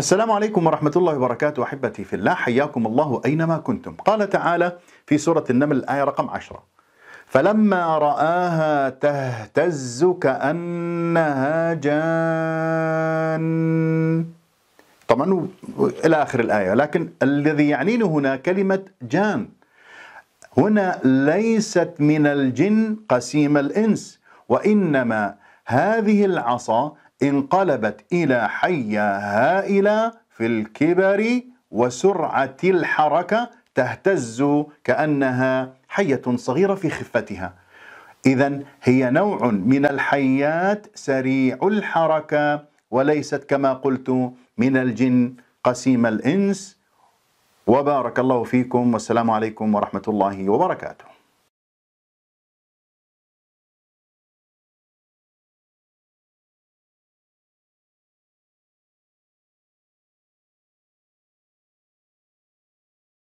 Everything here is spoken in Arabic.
السلام عليكم ورحمة الله وبركاته أحبتي في الله حياكم الله أينما كنتم قال تعالى في سورة النمل الآية رقم عشرة فلما رآها تهتز كأنها جان طبعا إلى آخر الآية لكن الذي يعنيني هنا كلمة جان هنا ليست من الجن قسيم الإنس وإنما هذه العصا انقلبت إلى حية هائلة في الكبر وسرعة الحركة تهتز كأنها حية صغيرة في خفتها إذا هي نوع من الحيات سريع الحركة وليست كما قلت من الجن قسيم الإنس وبارك الله فيكم والسلام عليكم ورحمة الله وبركاته